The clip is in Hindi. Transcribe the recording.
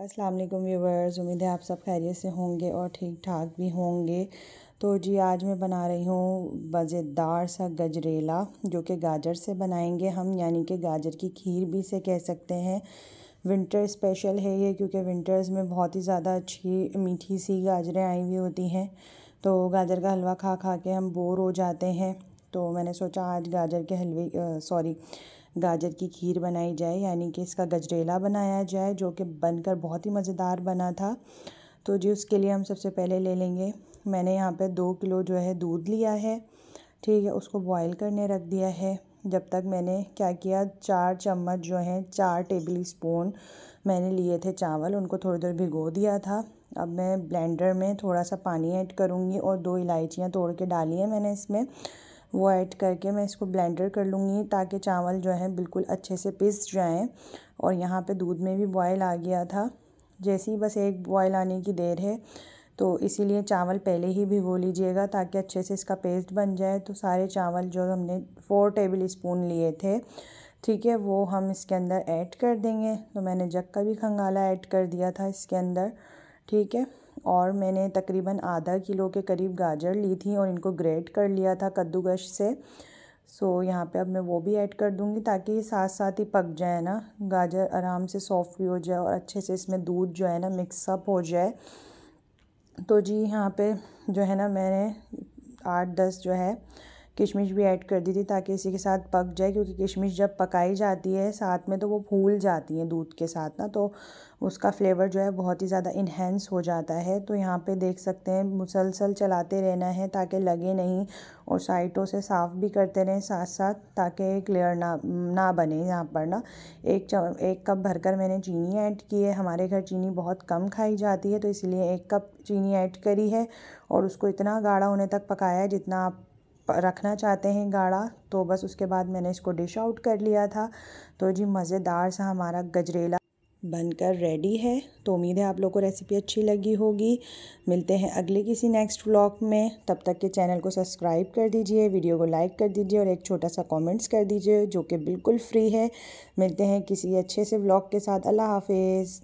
अस्सलाम वालेकुम व्यूवर्स उम्मीद है आप सब खैरियत से होंगे और ठीक ठाक भी होंगे तो जी आज मैं बना रही हूँ मज़ेदार सा गजरेला जो कि गाजर से बनाएंगे हम यानी कि गाजर की खीर भी से कह सकते हैं विंटर स्पेशल है ये क्योंकि विंटर्स में बहुत ही ज़्यादा अच्छी मीठी सी गाजरें आई हुई होती हैं तो गाजर का हलवा खा खा के हम बोर हो जाते हैं तो मैंने सोचा आज गाजर के हलवे सॉरी गाजर की खीर बनाई जाए यानी कि इसका गजरेला बनाया जाए जो कि बनकर बहुत ही मज़ेदार बना था तो जी उसके लिए हम सबसे पहले ले लेंगे मैंने यहाँ पे दो किलो जो है दूध लिया है ठीक है उसको बॉईल करने रख दिया है जब तक मैंने क्या किया चार चम्मच जो हैं चार टेबल स्पून मैंने लिए थे चावल उनको थोड़ी देर भिगो दिया था अब मैं ब्लेंडर में थोड़ा सा पानी ऐड करूँगी और दो इलायचियाँ तोड़ के डाली हैं मैंने इसमें वो ऐड करके मैं इसको ब्लेंडर कर लूँगी ताकि चावल जो है बिल्कुल अच्छे से पिस जाएँ और यहाँ पर दूध में भी बॉयल आ गया था जैसे ही बस एक बॉयल आने की देर है तो इसीलिए चावल पहले ही भिगो लीजिएगा ताकि अच्छे से इसका पेस्ट बन जाए तो सारे चावल जो हमने फ़ोर टेबल स्पून लिए थे ठीक है वो हम इसके अंदर ऐड कर देंगे तो मैंने जग का भी खंगाला ऐड कर दिया था इसके अंदर ठीक है और मैंने तकरीबन आधा किलो के करीब गाजर ली थी और इनको ग्रेट कर लिया था कद्दूगश से सो यहाँ पे अब मैं वो भी ऐड कर दूँगी ताकि साथ साथ ही पक जाए ना गाजर आराम से सॉफ्ट भी हो जाए और अच्छे से इसमें दूध जो है ना मिक्सअप हो जाए तो जी यहाँ पे जो है ना मैंने आठ दस जो है किशमिश भी ऐड कर दी थी ताकि इसी के साथ पक जाए क्योंकि किशमिश जब पकाई जाती है साथ में तो वो फूल जाती हैं दूध के साथ ना तो उसका फ्लेवर जो है बहुत ही ज़्यादा इन्हेंस हो जाता है तो यहाँ पे देख सकते हैं मुसलसल चलाते रहना है ताकि लगे नहीं और साइटों से साफ़ भी करते रहें साथ साथ ताकि क्लियर ना ना बने यहाँ पर ना एक चम एक कप भरकर मैंने चीनी ऐड की है हमारे घर चीनी बहुत कम खाई जाती है तो इसलिए एक कप चीनी ऐड करी है और उसको इतना गाढ़ा होने तक पकाया है जितना आप रखना चाहते हैं गाढ़ा तो बस उसके बाद मैंने इसको डिश आउट कर लिया था तो जी मज़ेदार सा हमारा गजरेला बनकर रेडी है तो उम्मीद है आप लोगों को रेसिपी अच्छी लगी होगी मिलते हैं अगले किसी नेक्स्ट व्लॉग में तब तक के चैनल को सब्सक्राइब कर दीजिए वीडियो को लाइक कर दीजिए और एक छोटा सा कमेंट्स कर दीजिए जो कि बिल्कुल फ्री है मिलते हैं किसी अच्छे से व्लॉग के साथ अल्लाह हाफिज़